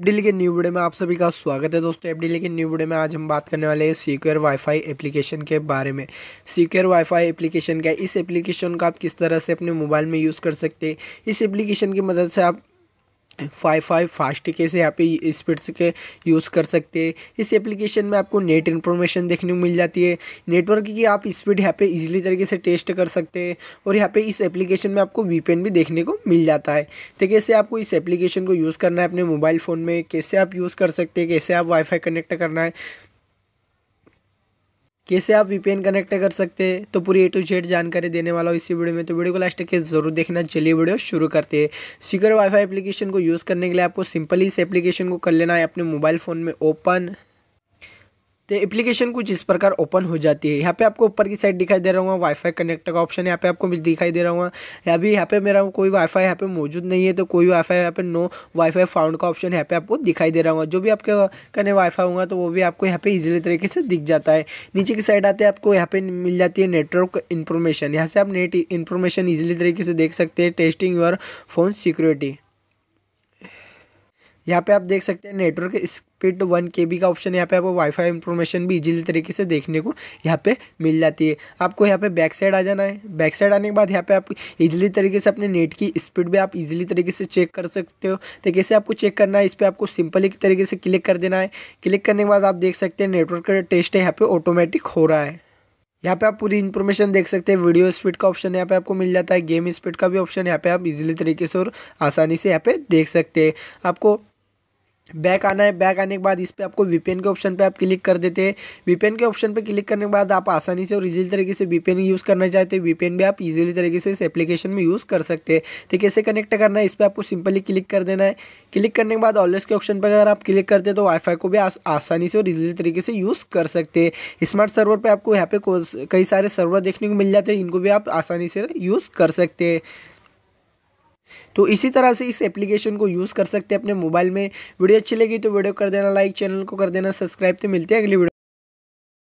D के new video में आप सभी का स्वागत है दोस्तों डी के न्यू वीडियो में आज हम बात करने वाले हैं सिक्योर वाईफाई एप्लीकेशन के बारे में सिक्योर वाईफाई एप्लीकेशन क्या है इस एप्लीकेशन का आप किस तरह से अपने मोबाइल में यूज़ कर सकते हैं इस एप्लीकेशन की मदद से आप फाइव फाइव फास्ट कैसे यहाँ पे स्पीड्स के यूज़ कर सकते हैं इस एप्लीकेशन में आपको नेट इन्फॉर्मेशन देखने को मिल जाती है नेटवर्क की आप स्पीड यहाँ पे इजीली तरीके से टेस्ट कर सकते हैं और यहाँ पे इस एप्लीकेशन में आपको वीपीएन भी देखने को मिल जाता है तो कैसे आपको इस एप्लीकेशन को यूज़ करना है अपने मोबाइल फ़ोन में कैसे आप यूज़ कर सकते हैं कैसे आप वाईफाई कनेक्ट करना है कैसे आप वीपीएन कनेक्ट कर सकते हैं तो पूरी ए टू जेड जानकारी देने वाला हूँ इसी वीडियो में तो वीडियो को लास्ट तक जरूर देखना चलिए वीडियो शुरू करते हैं सिक्योर वाईफाई एप्लीकेशन को यूज़ करने के लिए आपको सिंपली इस एप्लीकेशन को कर लेना है अपने मोबाइल फ़ोन में ओपन तो एप्लीकेशन कुछ इस प्रकार ओपन हो जाती है यहाँ पे आपको ऊपर की साइड दिखाई दे रहा हूँ वाईफाई कनेक्ट का ऑप्शन यहाँ पे आपको दिखाई दे रहा हूँ या अभी यहाँ पे मेरा कोई वाईफाई यहाँ पे मौजूद नहीं है तो कोई वाईफाई यहाँ पे नो वाईफाई फाउंड का ऑप्शन यहाँ पे आपको दिखाई दे रहा हूँ जो भी आपके कने वाईफाई होगा तो वो भी आपको यहाँ पे ईजिली तरीके से दिख जाता है नीचे की साइड आते हैं आपको यहाँ पे मिल जाती है नेटवर्क इन्फॉर्मेशन यहाँ से आप नेट इन्फॉर्मेशन ईजिली तरीके से देख सकते हैं टेस्टिंग योर फोन सिक्योरिटी यहाँ पे आप देख सकते हैं नेटवर्क स्पीड वन के का ऑप्शन यहाँ पे आपको वाईफाई इंफॉर्मेशन भी इजीली तरीके से देखने को यहाँ पे मिल जाती है आपको यहाँ पे बैक साइड आ जाना है बैक साइड आने के बाद यहाँ पे आप इजीली तरीके से अपने नेट की स्पीड भी आप इजीली तरीके से चेक कर सकते हो तो कैसे आपको चेक करना है इस पर आपको सिंपल एक तरीके से क्लिक कर देना है क्लिक करने के बाद आप देख सकते हैं नेटवर्क का टेस्ट है यहाँ पर ऑटोमेटिक हो रहा है यहाँ पे आप पूरी इन्फॉर्मेशन देख सकते हैं वीडियो स्पीड का ऑप्शन यहाँ पे आपको मिल जाता है गेम स्पीड का भी ऑप्शन यहाँ पे आप इजीली तरीके से और आसानी से यहाँ पे देख सकते हैं आपको बैक आना है बैक आने के बाद इस पर आपको वीपीएन के ऑप्शन पे आप क्लिक कर देते हैं वीपीएन के ऑप्शन पे क्लिक करने के बाद आप आसानी से और इजीली तरीके से वीपीएन यूज़ करना चाहते हैं वीपीएन भी आप इजीली तरीके से इस एप्लीकेशन में यूज़ कर सकते हैं तो कैसे कनेक्ट करना है इस पर आपको सिंपली क्लिक कर देना है क्लिक करने के बाद ऑलवेज के ऑप्शन पर अगर आप क्लिक करते हैं तो वाईफाई को भी आसानी से और इजीली तरीके से यूज़ कर सकते हैं स्मार्ट सर्वर पर आपको यहाँ पे कई सारे सर्वर देखने को मिल जाते हैं इनको भी आप आसानी से यूज़ कर सकते हैं तो इसी तरह से इस एप्लीकेशन को यूज़ कर सकते हैं अपने मोबाइल में वीडियो अच्छी लगी तो वीडियो कर देना लाइक चैनल को कर देना सब्सक्राइब तो मिलते हैं अगली वीडियो